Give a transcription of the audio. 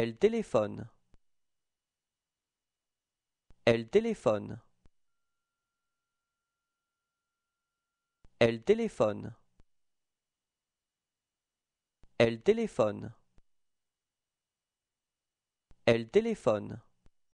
Elle téléphone. Elle téléphone. Elle téléphone. Elle téléphone. Elle téléphone.